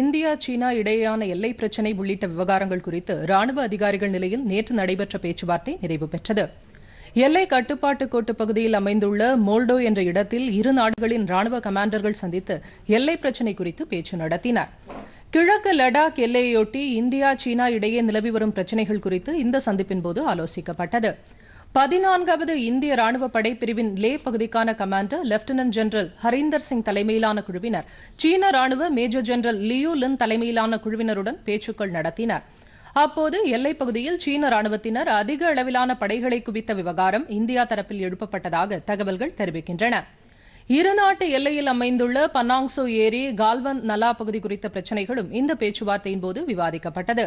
India சீனா இடையேயான எல்லை பிரச்சினை உள்ளிட்ட விவகாரங்கள் குறித்து ராணுவ அதிகாரிகள் நிலையில் நேற்று நடைபெற்ற பேச்சுவார்த்தை நிறைவு பெற்றது எல்லை கட்டுப்பாட்டு கோட்டு பகுதியில் அமைந்துள்ள மோல்டோ என்ற இடத்தில் இரு நாடுகளின் ராணுவ கமாண்டர்கள் சந்தித்து எல்லை பிரச்சினை குறித்து பேச்சு நடத்தினர் கிழக்கு லடாக் எல்லையொட்டி இந்தியா சீனா இடையே நிலவி வரும் பிரச்சினைகள் குறித்து இந்த சந்திப்பின்போது ஆலோசிக்கப்பட்டது பதினான்காவது இந்திய ராணுவ படைப்பிரிவின் லே பகுதிக்கான commander lieutenant general Harinder Singh தலைமையிலான குழுவினர் சீன ராணுவ மேஜர் ஜெனரல் லியூ லின் தலைமையிலான குழுவினருடன் பேச்சுக்கள் நடத்தினர் அப்போது எல்லைப் பகுதியில் சீன ராணுவத்தினர் அதிக அளவிலான படைகளை குவித்த விவகாரம் இந்தியா தரப்பில் எழுப்பப்பட்டதாக தகவல்கள் தெரிவிக்கின்றன இருநாட்டு எல்லையில் அமைந்துள்ள பன்னாங்சோ ஏரி கால்வன் நலா பகுதி குறித்த பிரச்சினைகளும் இந்த பேச்சுவார்த்தையின் போது விவாதிக்கப்பட்டது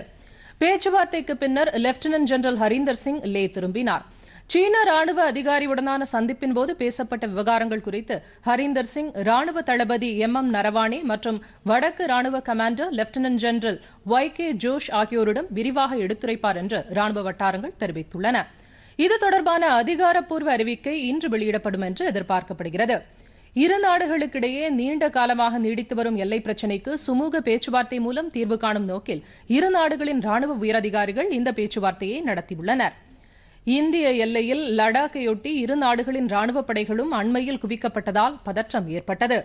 பேச்சுவார்த்தைக்கு பின்னர் லெப்டினன்ட் ஜெனரல் ஹரீந்தர் சிங் லே திரும்பினாா் சீன ராணுவ அதிகாரியுடனான சந்திப்பின் போது பேசப்பட்ட விவகாரங்கள் குறித்து ஹரீந்தர் சிங் ராணுவ தளபதி எம் எம் நரவானே மற்றும் வடக்கு ராணுவ commander lieutenant general Y K Joshi ஆகியோரிடம் விரிவாக எடுத்துரைப்பார் என்று ராணுவ வட்டாரங்கள் தெரிவித்துள்ளன இது தொடர்பான அதிகாரப்பூர்வ அறிவிக்கை இன்று வெளியிடப்படும் என்று எதிர்பார்க்கப்படுகிறது இரு நாடுகளுக்கிடையே நீண்ட காலமாக நீடித்து வரும் எல்லை பிரச்சினைக்கு சுமூக பேச்சுவார்த்தை மூலம் தீர்வு காணும் நோக்கில் இரு நாடுகளின் ராணுவ உயரதிகாரிகள் இந்த பேச்சுவார்த்தையை நடத்தியுள்ளனா் இந்திய எல்லையில் லடாக்கையொட்டி இரு நாடுகளின் ராணுவப் படைகளும் அண்மையில் குவிக்கப்பட்டதால் பதற்றம் ஏற்பட்டது